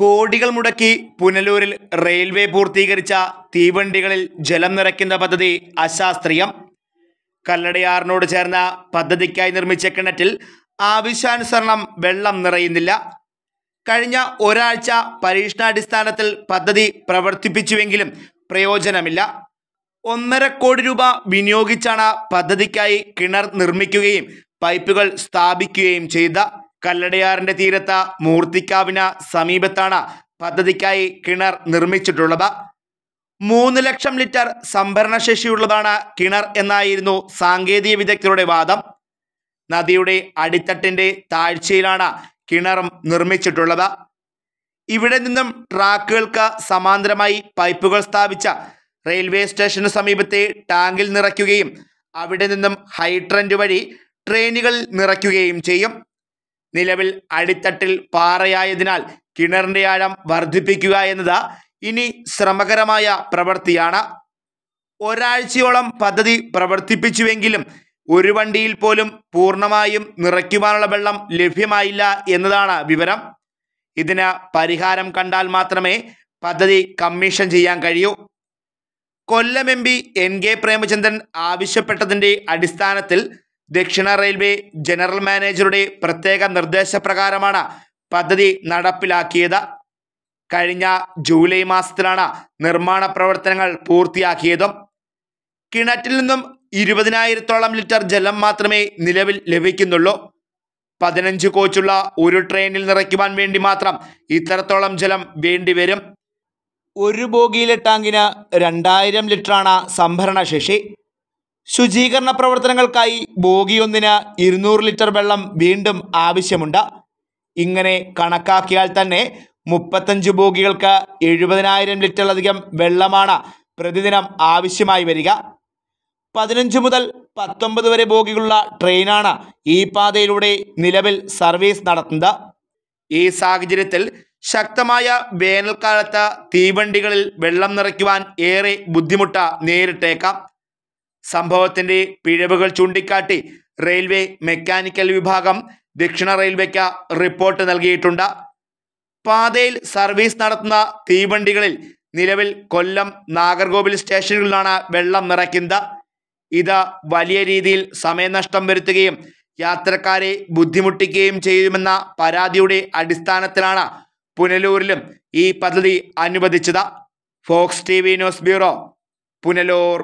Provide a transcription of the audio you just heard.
കോടികൾ മുടക്കി പുനലൂരിൽ റെയിൽവേ പൂർത്തീകരിച്ച തീവണ്ടികളിൽ ജലം നിറയ്ക്കുന്ന പദ്ധതി അശാസ്ത്രീയം കല്ലടയാറിനോട് ചേർന്ന പദ്ധതിക്കായി നിർമ്മിച്ച കിണറ്റിൽ ആവശ്യാനുസരണം വെള്ളം നിറയുന്നില്ല കഴിഞ്ഞ ഒരാഴ്ച പരീക്ഷണാടിസ്ഥാനത്തിൽ പദ്ധതി പ്രവർത്തിപ്പിച്ചുവെങ്കിലും പ്രയോജനമില്ല ഒന്നര കോടി രൂപ വിനിയോഗിച്ചാണ് പദ്ധതിക്കായി കിണർ നിർമ്മിക്കുകയും പൈപ്പുകൾ സ്ഥാപിക്കുകയും ചെയ്ത കല്ലടയാറിന്റെ തീരത്ത് മൂർത്തിക്കാവിന് സമീപത്താണ് പദ്ധതിക്കായി കിണർ നിർമ്മിച്ചിട്ടുള്ളത് മൂന്ന് ലക്ഷം ലിറ്റർ സംഭരണശേഷിയുള്ളതാണ് കിണർ എന്നായിരുന്നു സാങ്കേതിക വിദഗ്ധരുടെ വാദം നദിയുടെ അടിത്തട്ടിന്റെ താഴ്ചയിലാണ് കിണർ നിർമ്മിച്ചിട്ടുള്ളത് ഇവിടെ നിന്നും ട്രാക്കുകൾക്ക് സമാന്തരമായി പൈപ്പുകൾ സ്ഥാപിച്ച റെയിൽവേ സ്റ്റേഷന് സമീപത്തെ ടാങ്കിൽ നിറയ്ക്കുകയും അവിടെ നിന്നും ഹൈട്രൻഡ് വഴി ട്രെയിനുകൾ നിറയ്ക്കുകയും ചെയ്യും നിലവിൽ അടിത്തട്ടിൽ പാറയായതിനാൽ കിണറിൻ്റെ ആഴം വർദ്ധിപ്പിക്കുക എന്നത് ഇനി ശ്രമകരമായ പ്രവൃത്തിയാണ് ഒരാഴ്ചയോളം പദ്ധതി പ്രവർത്തിപ്പിച്ചുവെങ്കിലും ഒരു വണ്ടിയിൽ പോലും പൂർണ്ണമായും നിറയ്ക്കുവാനുള്ള വെള്ളം ലഭ്യമായില്ല എന്നതാണ് വിവരം ഇതിന് പരിഹാരം കണ്ടാൽ മാത്രമേ പദ്ധതി കമ്മീഷൻ ചെയ്യാൻ കഴിയൂ Kollam M P N K Premachandran ആവശ്യപ്പെട്ടതിൻ്റെ അടിസ്ഥാനത്തിൽ ദക്ഷിണ റെയിൽവേ ജനറൽ മാനേജറുടെ പ്രത്യേക നിർദ്ദേശപ്രകാരമാണ് പദ്ധതി നടപ്പിലാക്കിയത് കഴിഞ്ഞ ജൂലൈ മാസത്തിലാണ് നിർമ്മാണ പ്രവർത്തനങ്ങൾ പൂർത്തിയാക്കിയതും കിണറ്റിൽ നിന്നും ഇരുപതിനായിരത്തോളം ലിറ്റർ ജലം മാത്രമേ നിലവിൽ ലഭിക്കുന്നുള്ളൂ പതിനഞ്ച് കോച്ചുള്ള ഒരു ട്രെയിനിൽ നിറയ്ക്കുവാൻ വേണ്ടി മാത്രം ഇത്രത്തോളം ജലം വേണ്ടിവരും ഒരു ബോഗിയിലെ ടാങ്കിന് രണ്ടായിരം ലിറ്ററാണ് സംഭരണശേഷി ശുചീകരണ പ്രവർത്തനങ്ങൾക്കായി ബോഗിയൊന്നിന് ഇരുന്നൂറ് ലിറ്റർ വെള്ളം വീണ്ടും ആവശ്യമുണ്ട് ഇങ്ങനെ കണക്കാക്കിയാൽ തന്നെ മുപ്പത്തഞ്ച് ബോഗികൾക്ക് എഴുപതിനായിരം ലിറ്ററിലധികം വെള്ളമാണ് പ്രതിദിനം ആവശ്യമായി വരിക പതിനഞ്ച് മുതൽ പത്തൊമ്പത് വരെ ബോഗികളുള്ള ട്രെയിനാണ് ഈ പാതയിലൂടെ നിലവിൽ സർവീസ് നടത്തുന്നത് ഈ സാഹചര്യത്തിൽ ശക്തമായ വേനൽക്കാലത്ത് തീവണ്ടികളിൽ വെള്ളം നിറയ്ക്കുവാൻ ഏറെ ബുദ്ധിമുട്ട് നേരിട്ടേക്കാം സംഭവത്തിന്റെ പിഴവുകൾ ചൂണ്ടിക്കാട്ടി റെയിൽവേ മെക്കാനിക്കൽ വിഭാഗം ദക്ഷിണ റെയിൽവേക്ക് റിപ്പോർട്ട് നൽകിയിട്ടുണ്ട് പാതയിൽ സർവീസ് നടത്തുന്ന തീവണ്ടികളിൽ നിലവിൽ കൊല്ലം നാഗർകോവിൽ സ്റ്റേഷനുകളിലാണ് വെള്ളം നിറയ്ക്കുന്നത് ഇത് വലിയ രീതിയിൽ സമയനഷ്ടം വരുത്തുകയും യാത്രക്കാരെ ബുദ്ധിമുട്ടിക്കുകയും ചെയ്യുമെന്ന പരാതിയുടെ അടിസ്ഥാനത്തിലാണ് പുനലൂരിലും ഈ പദ്ധതി അനുവദിച്ചത് fox T news bureau Punalur